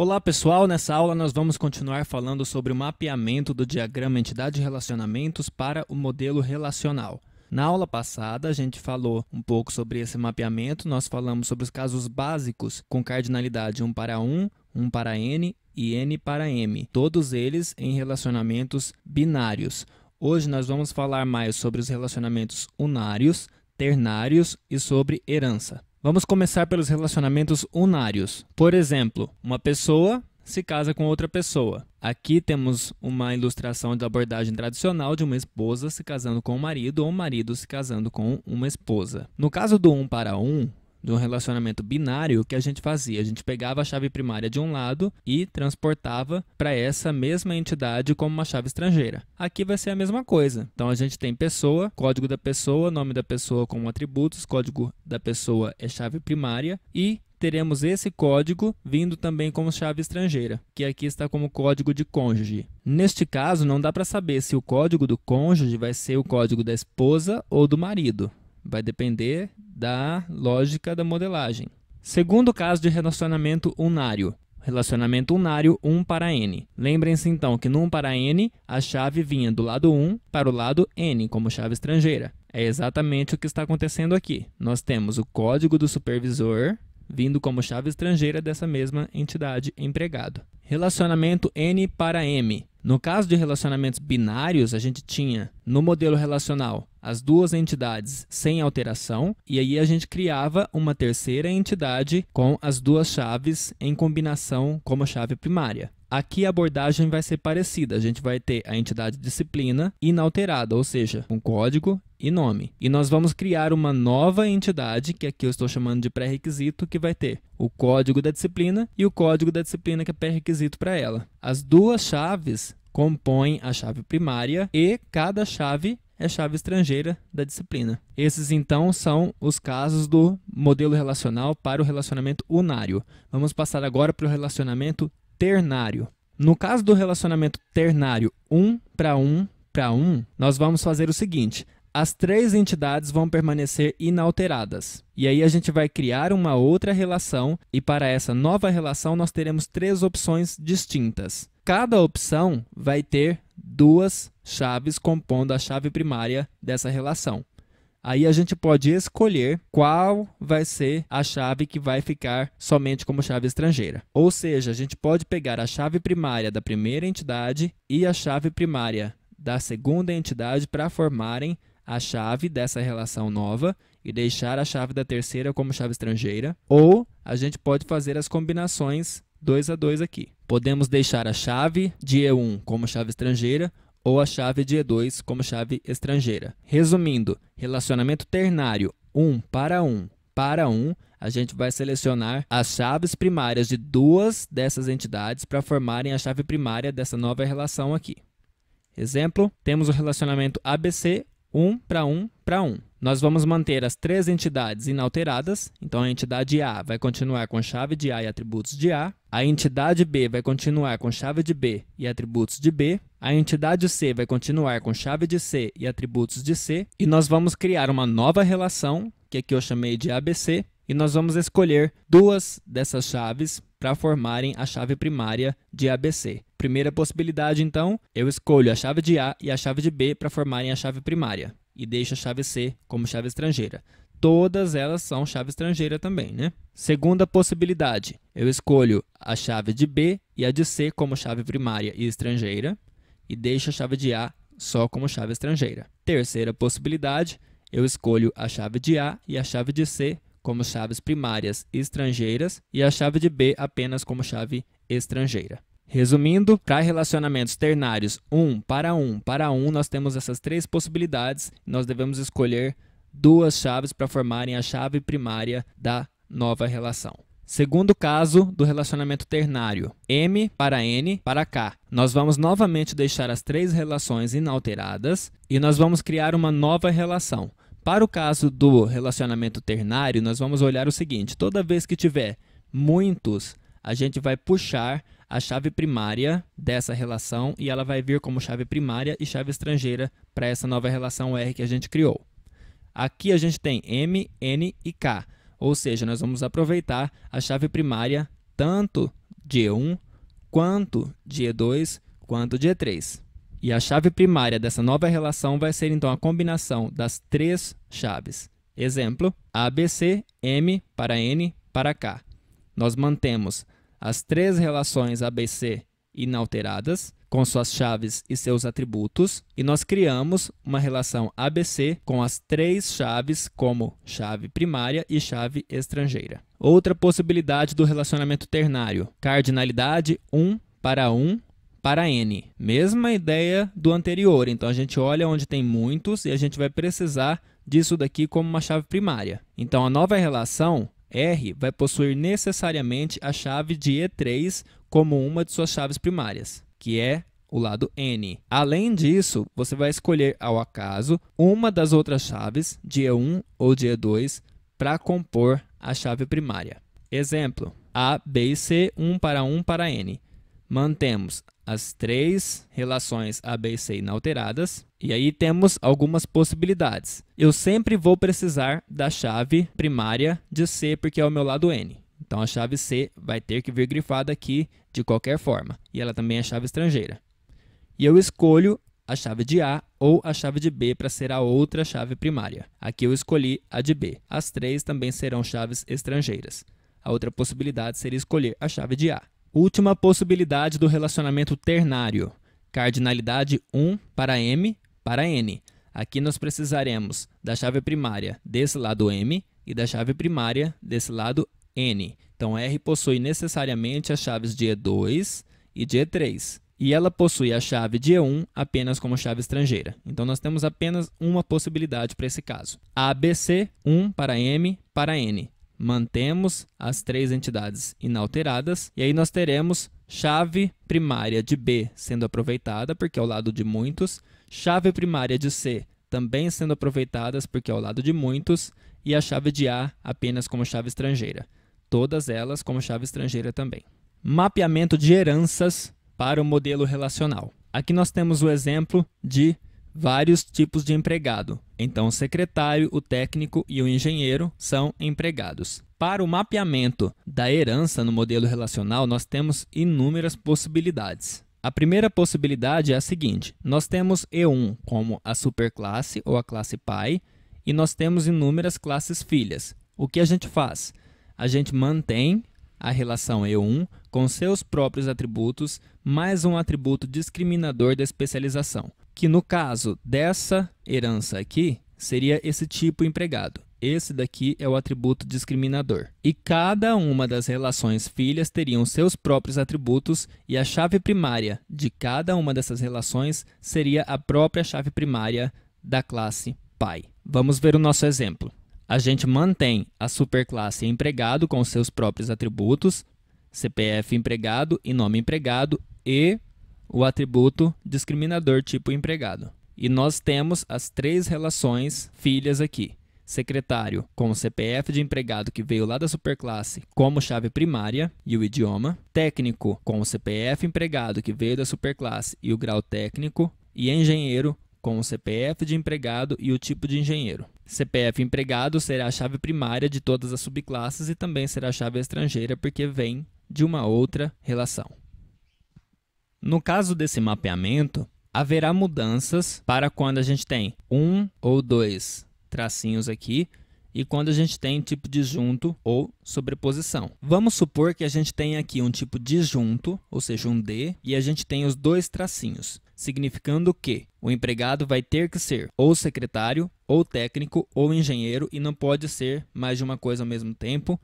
Olá pessoal, nessa aula nós vamos continuar falando sobre o mapeamento do diagrama entidade relacionamentos para o modelo relacional. Na aula passada, a gente falou um pouco sobre esse mapeamento, nós falamos sobre os casos básicos com cardinalidade 1 para 1, 1 para n e n para m, todos eles em relacionamentos binários. Hoje nós vamos falar mais sobre os relacionamentos unários, ternários e sobre herança. Vamos começar pelos relacionamentos unários. Por exemplo, uma pessoa se casa com outra pessoa. Aqui temos uma ilustração da abordagem tradicional de uma esposa se casando com o um marido ou um marido se casando com uma esposa. No caso do um para um, de um relacionamento binário, o que a gente fazia? A gente pegava a chave primária de um lado e transportava para essa mesma entidade como uma chave estrangeira. Aqui vai ser a mesma coisa. Então a gente tem pessoa, código da pessoa, nome da pessoa com atributos, código da pessoa é chave primária e teremos esse código vindo também como chave estrangeira, que aqui está como código de cônjuge. Neste caso, não dá para saber se o código do cônjuge vai ser o código da esposa ou do marido. Vai depender da lógica da modelagem. Segundo caso de relacionamento unário. Relacionamento unário 1 para n. Lembrem-se então que no 1 para n, a chave vinha do lado 1 para o lado n, como chave estrangeira. É exatamente o que está acontecendo aqui. Nós temos o código do supervisor vindo como chave estrangeira dessa mesma entidade empregado. Relacionamento n para m. No caso de relacionamentos binários, a gente tinha no modelo relacional as duas entidades sem alteração, e aí a gente criava uma terceira entidade com as duas chaves em combinação como chave primária. Aqui a abordagem vai ser parecida. A gente vai ter a entidade disciplina inalterada, ou seja, com um código e nome. E nós vamos criar uma nova entidade, que aqui eu estou chamando de pré-requisito, que vai ter o código da disciplina e o código da disciplina que é pré-requisito para ela. As duas chaves compõem a chave primária e cada chave é chave estrangeira da disciplina. Esses, então, são os casos do modelo relacional para o relacionamento unário. Vamos passar agora para o relacionamento ternário. No caso do relacionamento ternário um para um para um, nós vamos fazer o seguinte: as três entidades vão permanecer inalteradas. E aí a gente vai criar uma outra relação, e para essa nova relação nós teremos três opções distintas. Cada opção vai ter duas chaves compondo a chave primária dessa relação. Aí a gente pode escolher qual vai ser a chave que vai ficar somente como chave estrangeira. Ou seja, a gente pode pegar a chave primária da primeira entidade e a chave primária da segunda entidade para formarem a chave dessa relação nova e deixar a chave da terceira como chave estrangeira. Ou a gente pode fazer as combinações 2 a 2 aqui. Podemos deixar a chave de E1 como chave estrangeira ou a chave de E2 como chave estrangeira. Resumindo, relacionamento ternário 1 para 1 para 1, a gente vai selecionar as chaves primárias de duas dessas entidades para formarem a chave primária dessa nova relação aqui. Exemplo, temos o relacionamento ABC um para um para um. Nós vamos manter as três entidades inalteradas, então a entidade A vai continuar com chave de A e atributos de A, a entidade B vai continuar com chave de B e atributos de B, a entidade C vai continuar com chave de C e atributos de C, e nós vamos criar uma nova relação, que aqui é eu chamei de ABC, e nós vamos escolher duas dessas chaves para formarem a chave primária de ABC. Primeira possibilidade, então, eu escolho a chave de A e a chave de B para formarem a chave primária e deixo a chave C como chave estrangeira. Todas elas são chave estrangeira também, né? Segunda possibilidade, eu escolho a chave de B e a de C como chave primária e estrangeira e deixo a chave de A só como chave estrangeira. Terceira possibilidade, eu escolho a chave de A e a chave de C como chaves primárias e estrangeiras e a chave de B apenas como chave estrangeira. Resumindo, para relacionamentos ternários um para um para um, nós temos essas três possibilidades. Nós devemos escolher duas chaves para formarem a chave primária da nova relação. Segundo caso do relacionamento ternário, M para N para K. Nós vamos novamente deixar as três relações inalteradas e nós vamos criar uma nova relação. Para o caso do relacionamento ternário, nós vamos olhar o seguinte: toda vez que tiver muitos a gente vai puxar a chave primária dessa relação e ela vai vir como chave primária e chave estrangeira para essa nova relação R que a gente criou. Aqui a gente tem M, N e K, ou seja, nós vamos aproveitar a chave primária tanto de E1 quanto de E2 quanto de E3. E a chave primária dessa nova relação vai ser então a combinação das três chaves. Exemplo, ABC, M para N para K. Nós mantemos as três relações ABC inalteradas, com suas chaves e seus atributos, e nós criamos uma relação ABC com as três chaves como chave primária e chave estrangeira. Outra possibilidade do relacionamento ternário, cardinalidade 1 para 1 para n. Mesma ideia do anterior, então a gente olha onde tem muitos e a gente vai precisar disso daqui como uma chave primária. Então a nova relação R vai possuir necessariamente a chave de E3 como uma de suas chaves primárias, que é o lado N. Além disso, você vai escolher ao acaso uma das outras chaves de E1 ou de E2 para compor a chave primária. Exemplo: A, B e C, 1 para 1 para N. Mantemos as três relações A, B e C inalteradas. E aí temos algumas possibilidades. Eu sempre vou precisar da chave primária de C, porque é o meu lado N. Então a chave C vai ter que vir grifada aqui de qualquer forma. E ela também é chave estrangeira. E eu escolho a chave de A ou a chave de B para ser a outra chave primária. Aqui eu escolhi a de B. As três também serão chaves estrangeiras. A outra possibilidade seria escolher a chave de A. Última possibilidade do relacionamento ternário. Cardinalidade 1 para M para N. Aqui nós precisaremos da chave primária desse lado M e da chave primária desse lado N. Então, R possui necessariamente as chaves de E2 e de E3. E ela possui a chave de E1 apenas como chave estrangeira. Então, nós temos apenas uma possibilidade para esse caso. ABC, 1 para M para N mantemos as três entidades inalteradas e aí nós teremos chave primária de B sendo aproveitada, porque é ao lado de muitos, chave primária de C também sendo aproveitadas, porque é ao lado de muitos, e a chave de A apenas como chave estrangeira. Todas elas como chave estrangeira também. Mapeamento de heranças para o modelo relacional. Aqui nós temos o exemplo de vários tipos de empregado. Então, o secretário, o técnico e o engenheiro são empregados. Para o mapeamento da herança no modelo relacional, nós temos inúmeras possibilidades. A primeira possibilidade é a seguinte: nós temos E1 como a superclasse ou a classe pai, e nós temos inúmeras classes filhas. O que a gente faz? A gente mantém a relação E1 com seus próprios atributos, mais um atributo discriminador da especialização que no caso dessa herança aqui, seria esse tipo empregado. Esse daqui é o atributo discriminador. E cada uma das relações filhas teriam seus próprios atributos e a chave primária de cada uma dessas relações seria a própria chave primária da classe pai. Vamos ver o nosso exemplo. A gente mantém a superclasse empregado com seus próprios atributos, CPF empregado e nome empregado e o atributo discriminador tipo empregado. E nós temos as três relações filhas aqui. Secretário com o CPF de empregado que veio lá da superclasse como chave primária e o idioma. Técnico com o CPF empregado que veio da superclasse e o grau técnico. E engenheiro com o CPF de empregado e o tipo de engenheiro. CPF empregado será a chave primária de todas as subclasses e também será a chave estrangeira porque vem de uma outra relação. No caso desse mapeamento, haverá mudanças para quando a gente tem um ou dois tracinhos aqui e quando a gente tem tipo disjunto ou sobreposição. Vamos supor que a gente tem aqui um tipo disjunto, ou seja, um D, e a gente tem os dois tracinhos, significando que o empregado vai ter que ser ou secretário, ou técnico, ou engenheiro e não pode ser mais de uma coisa ao mesmo tempo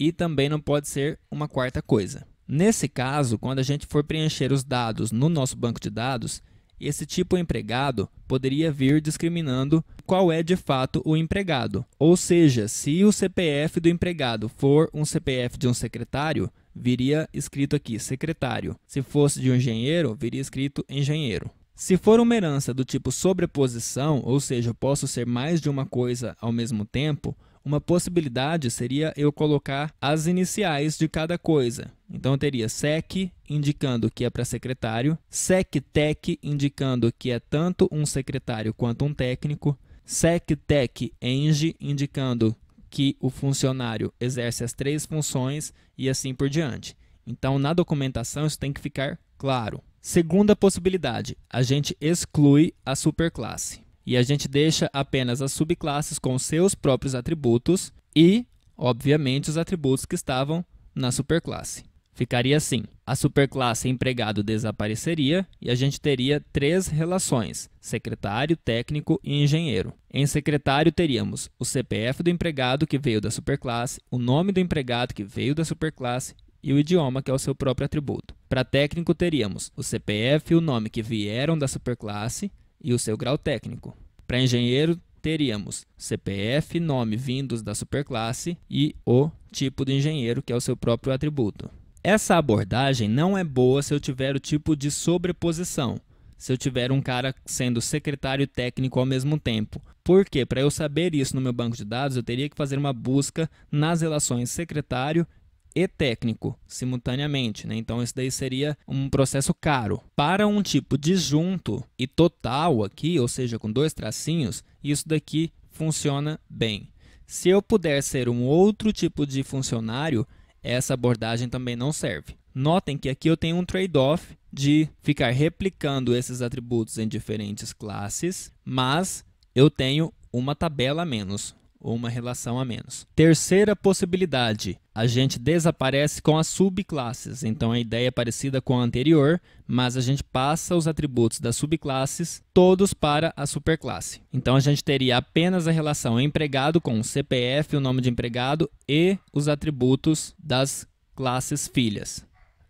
e também não pode ser uma quarta coisa. Nesse caso, quando a gente for preencher os dados no nosso banco de dados, esse tipo empregado poderia vir discriminando qual é de fato o empregado. Ou seja, se o CPF do empregado for um CPF de um secretário, viria escrito aqui secretário. Se fosse de um engenheiro, viria escrito engenheiro. Se for uma herança do tipo sobreposição, ou seja, eu posso ser mais de uma coisa ao mesmo tempo, uma possibilidade seria eu colocar as iniciais de cada coisa. Então eu teria SEC indicando que é para secretário, sec tech indicando que é tanto um secretário quanto um técnico, sec tech eng indicando que o funcionário exerce as três funções e assim por diante. Então na documentação isso tem que ficar claro. Segunda possibilidade, a gente exclui a superclasse e a gente deixa apenas as subclasses com seus próprios atributos e, obviamente, os atributos que estavam na superclasse. Ficaria assim: a superclasse empregado desapareceria e a gente teria três relações: secretário, técnico e engenheiro. Em secretário, teríamos o CPF do empregado que veio da superclasse, o nome do empregado que veio da superclasse e o idioma, que é o seu próprio atributo. Para técnico, teríamos o CPF e o nome que vieram da superclasse e o seu grau técnico. Para engenheiro, teríamos CPF, nome vindos da superclasse e o tipo de engenheiro, que é o seu próprio atributo. Essa abordagem não é boa se eu tiver o tipo de sobreposição, se eu tiver um cara sendo secretário técnico ao mesmo tempo. Porque para eu saber isso no meu banco de dados, eu teria que fazer uma busca nas relações secretário e técnico simultaneamente, né? Então isso daí seria um processo caro. Para um tipo disjunto e total aqui, ou seja, com dois tracinhos, isso daqui funciona bem. Se eu puder ser um outro tipo de funcionário, essa abordagem também não serve. Notem que aqui eu tenho um trade-off de ficar replicando esses atributos em diferentes classes, mas eu tenho uma tabela a menos ou uma relação a menos. Terceira possibilidade, a gente desaparece com as subclasses. Então a ideia é parecida com a anterior, mas a gente passa os atributos das subclasses todos para a superclasse. Então a gente teria apenas a relação empregado com o CPF, o nome de empregado e os atributos das classes filhas.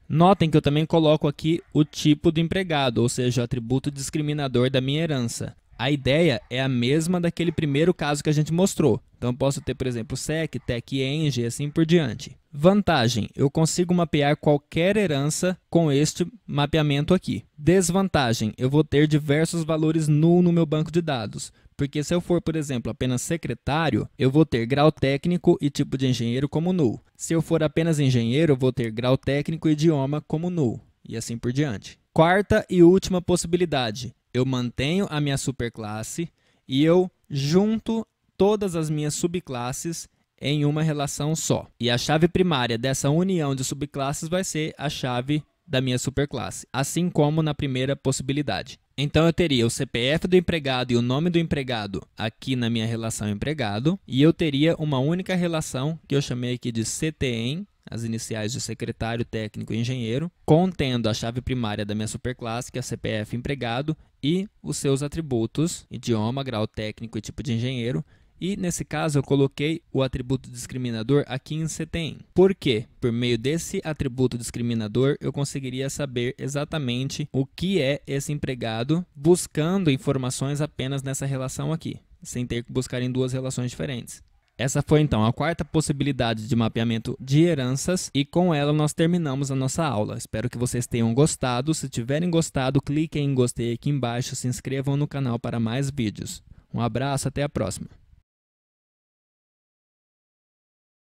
Notem que eu também coloco aqui o tipo do empregado, ou seja, o atributo discriminador da minha herança a ideia é a mesma daquele primeiro caso que a gente mostrou. Então eu posso ter, por exemplo, sec, tec, eng e assim por diante. Vantagem: eu consigo mapear qualquer herança com este mapeamento aqui. Desvantagem: eu vou ter diversos valores null no meu banco de dados. Porque se eu for, por exemplo, apenas secretário, eu vou ter grau técnico e tipo de engenheiro como null. Se eu for apenas engenheiro, eu vou ter grau técnico e idioma como null, e assim por diante. Quarta e última possibilidade: eu mantenho a minha superclasse e eu junto todas as minhas subclasses em uma relação só. E a chave primária dessa união de subclasses vai ser a chave da minha superclasse, assim como na primeira possibilidade. Então eu teria o CPF do empregado e o nome do empregado aqui na minha relação empregado, e eu teria uma única relação que eu chamei aqui de CTEM, as iniciais de secretário, técnico e engenheiro, contendo a chave primária da minha superclasse, que é a CPF empregado, e os seus atributos, idioma, grau técnico e tipo de engenheiro, e nesse caso eu coloquei o atributo discriminador aqui em CTEM. Por quê? Por meio desse atributo discriminador eu conseguiria saber exatamente o que é esse empregado buscando informações apenas nessa relação aqui, sem ter que buscar em duas relações diferentes. Essa foi então a quarta possibilidade de mapeamento de heranças e com ela nós terminamos a nossa aula. Espero que vocês tenham gostado. Se tiverem gostado, cliquem em gostei aqui embaixo, se inscrevam no canal para mais vídeos. Um abraço, até a próxima.